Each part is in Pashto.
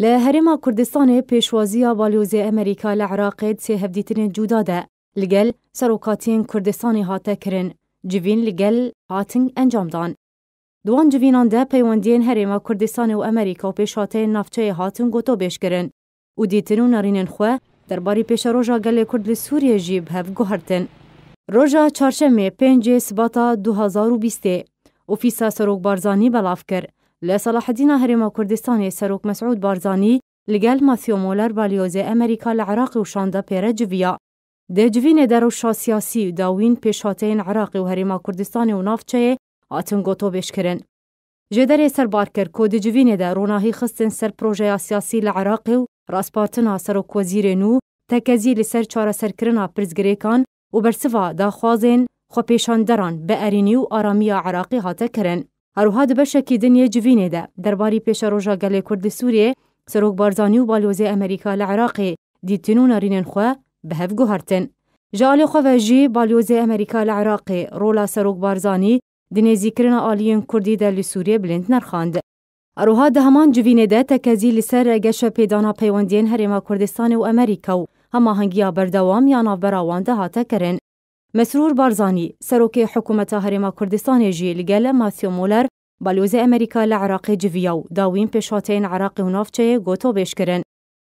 له هرما کردستان پیشوازی بالیوز امریکا لعراق سه هفدیتن جودا ده لگل سروکاتین کردستان هاته کرن جوین لگل هاتن انجام دان. دوان جوینان ده پیوندین هرما کردستان و امریکا پیشاته نفچه هاتن گوتو بیش کرن و خو نارینن خواه درباری پیش روژا گل کرد سوریه جیب هف گوهرتن. روژا چارشمه پنج سباتا 2020 اوفیسا سروک بارزانی بلاف کرد. لە سەلاحدینە هەرێمە کوردستانی سەرۆک مەسعود بارزانانی لەگەل ماسیۆمۆلەر بالیۆزێ ئەمریکا لە عراقی و شاندا پێرە جویا دێجوینێ دەرەوشا سیاسی و داوین پێشاتەین عراقی و هەرێما کوردستانی و ناوچەیە هاتن گۆتۆ بێشکردن جێدەرێ سەربارکرد کۆ دجوینێدا ڕۆناهی خستن سەر پرۆژەیا سیاسی لە عراقی و ڕاستپارتنا سەرۆک کۆزیرێن و تەکەزی لەسەر چارەسەرکردنا پرزگرێکان و بەرسڤ داخوازێن خۆپێشاندەران بە ئەرینی و ئارامیە عراقی هاتەکردن هەروها دبەشێکی دنیە جوینێدا دەرباری پێشە ڕۆژە گەلێ کوردی سوورێ سەرۆک بارزانانی و بالۆزی ئەمریکا لە عراقی دیتن و نارینێن خوێ بەهف گوهرتن ژالی خۆڤژی بالۆزی ئەمریکا لە عراقی ڕۆلا سەرۆک بارزانانی دنێزیکردنە ئالیین کوردی دە لە سوورێ بلند نرخاند. ئەروها دە هەمان جوینێدە تەکەزی لەسەر گەشە پێدانا پەیوەندیان هەرێما کوردستانی و ئەمریکا و هەماهنگگییا بەردەوام یان ناوبەراوان دەهاتەکەرن مسرور بارزاني سروكي حكومة هەرێما کوردستانێژی جي لە ماثيو مولر ئەمریکا أمريكا لعراق جڤیا داوين بشوتين عراق عراقی غوتو ناافچەیە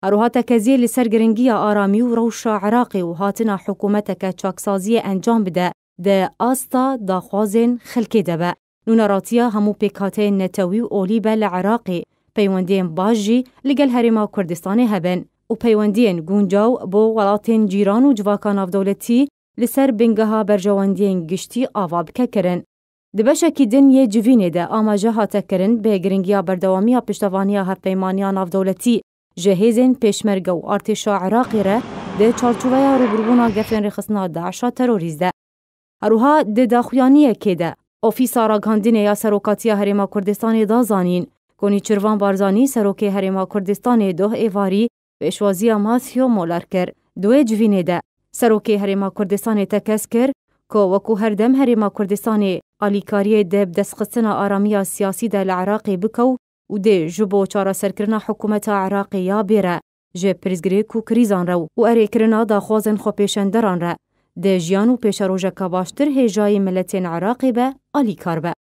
أروها تكزي لسر تەکەزیە آرامي گرنگیە ئارامی وهاتنا حكومتك عراقی أنجام بدا دا أستا دا بدە دە دبا داخوازێن خەلکێ دەبە نونەڕاتیە هەموو پێکاتەیە نەتەوی و ئۆلی بە لە عراقی پەیوەندیان باشژی لەگەل هەرێما کوردستانی هەبن و پەیوەندیان گونجاو بۆ وڵاتێن جیران و جوواکە ناودەوڵەتی li ser bingeha berjewendiyên giştî ava bikekirin. Di beşekî din yê civînê de amaje hate kirin bêgiringiya berdewamiya piştevaniya hevpeymaniya navdewletî ji hêzên pêşmerge û artêşa Iraqê re di çarçoveya rûbirbûna gefên rêxistina Daişa terorîz de. Heruha di daxuyaniyekê de Ofîsa raghandinê ya Serokatiya Herêma Kurdistanê da zanîn. Konî Çirvan Barzanî Serokê Herêma Kurdistanê doh êvarî pêşwaziya Masyo Molar kir. Duê civînê de سروکی هرما کردستان تکس کرد که وکو هر دم هرما کردستان آلیکاری دب دستخستن آرامی سیاسی در العراق بکو و ده جبو چارا سرکرنا حکومت عراقی یا بیره جه پرزگری کو کریزان رو و اره کرنا دا خوازن خو پیشن دران ره ده جیان و پیش روژه که باشتر هجای ملتین عراقی به آلیکار به.